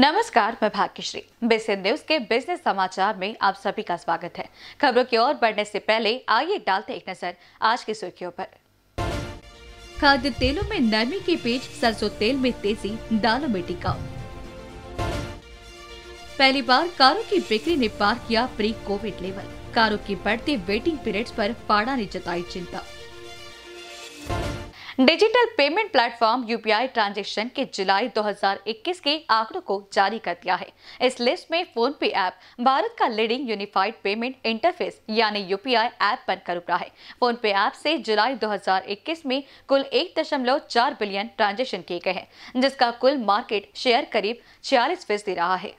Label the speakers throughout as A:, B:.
A: नमस्कार मैं Bhagyashree business news के बिजनेस समाचार में आप सभी का स्वागत है खबरों की ओर बढ़ने से पहले आइए डालते एक नजर आज की सुर्खियों पर खाद्य तेलों में नरमी के बीच सरसों तेल में तेजी दालों में टिकाव पहली बार कारों की बिक्री ने पार किया प्री कोविड लेवल कारों की बढ़ती वेटिंग पीरियड्स पर पाड़ा ने जताई चिंता digital payment platform UPI transaction के जुलाई 2021 के आंकड़ों को जारी कर दिया है इस लिस्ट में फोन पे ऐप भारत का लीडिंग यूनिफाइड पेमेंट इंटरफेस यानी यूपीआई ऐप बनकर उभरा है फोन पे ऐप से जुलाई 2021 में कुल 1.4 बिलियन ट्रांजेक्शन किए गए हैं जिसका कुल मार्केट शेयर करीब छियालीस फीसदी रहा है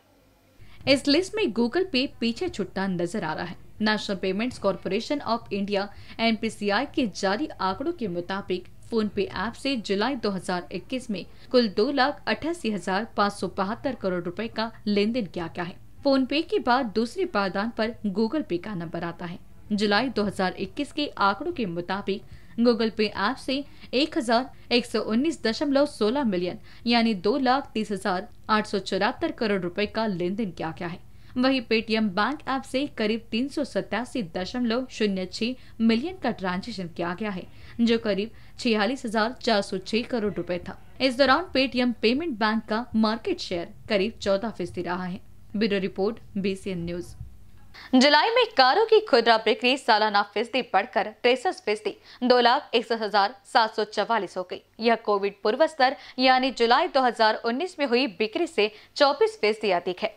A: इस लिस्ट में गूगल पे पीछे छुट्टा नजर आ रहा है national payments corporation of India NPCI के जारी आंकड़ों के मुताबिक फोन पे ऐप से जुलाई 2021 में कुल दो लाख अठासी हजार पाँच सौ बहत्तर करोड़ रुपए का लेन देन किया गया है फोन पे के बाद दूसरे पायदान पर गूगल पे का नंबर आता है जुलाई 2021 के आंकड़ों के मुताबिक गूगल पे ऐप से सोलह मिलियन यानी दो लाख तीस हजार आठ सौ चौरातर करोड़ रुपए का लेन देन किया गया है वहीं पेटीएम बैंक ऐप से करीब तीन सौ दशमलव शून्य छह मिलियन का ट्रांजेक्शन किया गया है जो करीब छियालीस हजार चार सौ छह करोड़ रूपए था इस दौरान पेटीएम पेमेंट बैंक का मार्केट शेयर करीब चौदह फीसदी रहा है ब्यूरो रिपोर्ट बीसीएन न्यूज़ जुलाई में कारों की खुदरा बिक्री सालाना फीसदी बढ़कर तिरसठ फीसदी दो लाख इकसठ हजार सात सौ चवालीस हो गई यह कोविड पूर्व स्तर यानी जुलाई 2019 में हुई बिक्री से 24 फीसदी अधिक है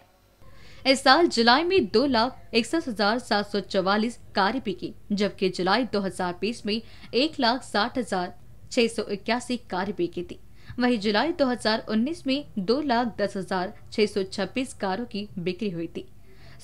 A: इस साल जुलाई में दो लाख इकसठ हजार सात सौ चौवालीस कार्य बिकी जबकि जुलाई 2020 में एक लाख साठ हजार छह सौ इक्यासी कार्य बिकी थी वही जुलाई 2019 में दो लाख दस हजार छह सौ छब्बीस कारों की बिक्री हुई थी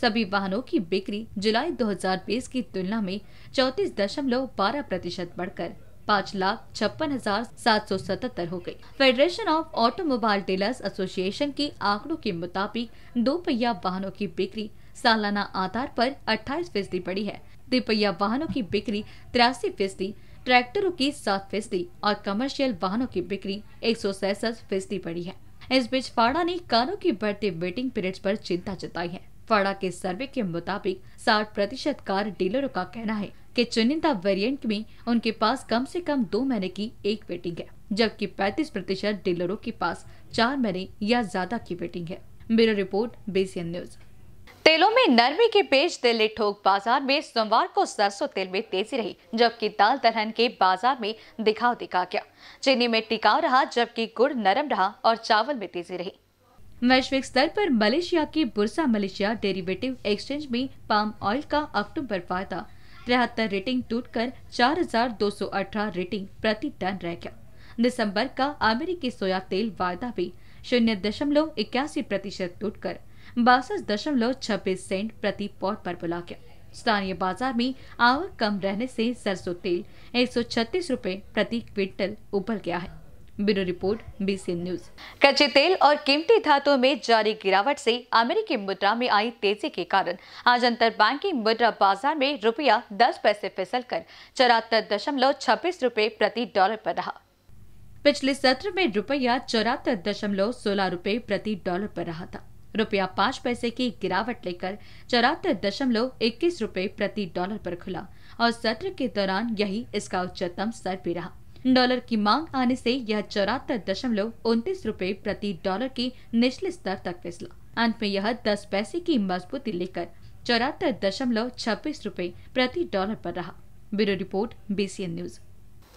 A: सभी वाहनों की बिक्री जुलाई 2020 की तुलना में चौतीस दशमलव बारह प्रतिशत बढ़कर पाँच लाख छप्पन हजार सात सौ सतहत्तर हो गई। Federation of automobile dealers association के आंकड़ों के मुताबिक दो पहिया वाहनों की बिक्री सालाना आधार पर 28 फीसदी बढ़ी है दिपहिया वाहनों की बिक्री तिरासी फीसदी ट्रैक्टरों की सात फीसदी और कमर्शियल वाहनों की बिक्री एक सौ सैसठ फीसदी बढ़ी है इस बीच फाड़ा ने कारों की बढ़ते वेटिंग पीरियड पर चिंता जताई है फाड़ा के सर्वे के मुताबिक 60 प्रतिशत कार डीलरों का कहना है के चुनिंदा वेरिएंट में उनके पास कम से कम दो महीने की एक वेटिंग है जबकि 35 प्रतिशत डीलरों के पास चार महीने या ज्यादा की वेटिंग है ब्यूरो रिपोर्ट बेसियन न्यूज तेलों में नरमी के पेश दिल्ली ठोक बाजार में सोमवार को सरसों तेल में तेजी रही जबकि दाल दलहन के बाजार में दिखाव दिखा गया चीनी में टिकाव रहा जबकि गुड़ नरम रहा और चावल में तेजी रही वैश्विक स्तर पर मलेशिया की बुरसा मलेशिया डेरिवेटिव एक्सचेंज में पाम ऑयल का अक्टूबर फायदा तिहत्तर रेटिंग टूटकर 4,218 रेटिंग प्रति टन रह गया दिसंबर का अमेरिकी सोया तेल वायदा भी शून्य दशमलव इक्यासी प्रतिशत कर बासठ दशमलव छब्बीस सेंट प्रति पॉट पर बुला गया स्थानीय बाजार में आवक कम रहने से सरसों तेल एक सौ छत्तीस रूपए प्रति क्विंटल उबल गया है ब्यूरो रिपोर्ट बीसी न्यूज कच्चे तेल और कीमती धातुओं में जारी गिरावट से अमेरिकी मुद्रा में आई तेजी के कारण आज अंतर बैंकिंग मुद्रा बाजार में रुपया 10 पैसे फिसल कर चौरातर दशमलव छब्बीस रूपए प्रति डॉलर पर रहा पिछले सत्र में रुपया चौरातर दशमलव सोलह रूपए प्रति डॉलर पर रहा था रुपया पाँच पैसे की गिरावट लेकर चौरातर दशमलव इक्कीस रूपए प्रति डॉलर पर खुला और सत्र के दौरान यही इसका उच्चतम स्तर भी रहा डॉलर की मांग आने से यह चौरातर दशमलव उनतीस रूपए प्रति डॉलर की निचले स्तर तक फिसला अंत में यह दस पैसे की मजबूती लेकर चौरातर दशमलव छब्बीस रूपए प्रति डॉलर पर रहा ब्यूरो रिपोर्ट बीसीएन न्यूज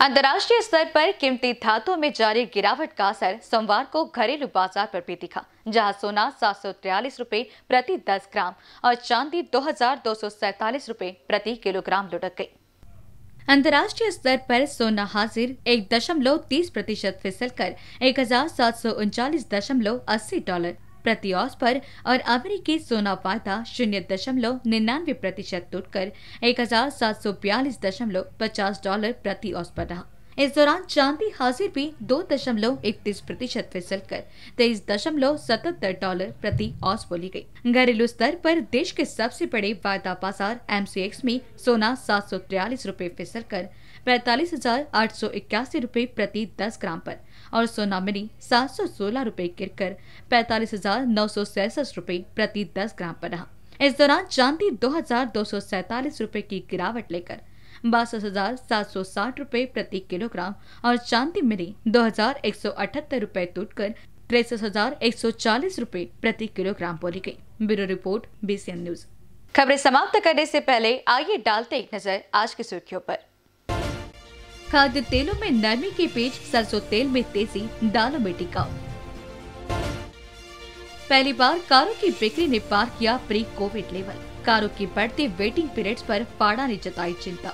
A: अंतर्राष्ट्रीय स्तर पर कीमती धातुओं में जारी गिरावट का असर सोमवार को घरेलू बाजार पर भी दिखा जहां सोना सात सौ तिरालीस रूपए प्रति 10 ग्राम और चांदी दो हजार दो सौ सैतालीस रूपए प्रति किलोग्राम लुढ़क गई अंतर्राष्ट्रीय स्तर पर सोना हाजिर एक दशमलव तीस प्रतिशत फिसल कर एक हजार सात सौ उनचालीस दशमलव अस्सी डॉलर प्रति औस पर और अमेरिकी सोना वायदा शून्य दशमलव निन्यानवे प्रतिशत टूट कर एक हजार सात सौ बयालीस दशमलव पचास डॉलर प्रति औस पर रहा इस दौरान चांदी हाजिर भी दो दशमलव इकतीस प्रतिशत फिसल कर तेईस दशमलव सतहत्तर डॉलर प्रति ऑस बोली गई। घरेलू स्तर पर देश के सबसे बड़े वायदा बाजार एम में सोना सात सौ तिरालीस रूपए फिसल कर पैतालीस हजार आठ सौ इक्यासी रूपए प्रति दस ग्राम पर और सोना मिनी सात सौ सोलह रूपए गिर कर पैतालीस हजार नौ सौ सैसठ रूपए प्रति दस ग्राम पर रहा इस दौरान चांदी दो हजार दो सौ सैतालीस रूपए की गिरावट लेकर बासठ हजार सात सौ साठ रूपए प्रति किलोग्राम और चांदी मिली दो हजार एक सौ अठहत्तर रूपए टूट कर तिरसठ हजार एक सौ चालीस रूपए प्रति किलोग्राम बोली गयी ब्यूरो रिपोर्ट बीसीएन न्यूज खबरें समाप्त करने से पहले आइए डालते एक नजर आज की सुर्खियों पर खाद्य तेलों में नरमी के बीच सरसों तेल में तेजी दालों में टिकाऊ पहली बार कारों की बिक्री ने पार किया प्री कोविड लेवल कारों की बढ़ती वेटिंग पीरियड्स पर पाड़ा ने जताई चिंता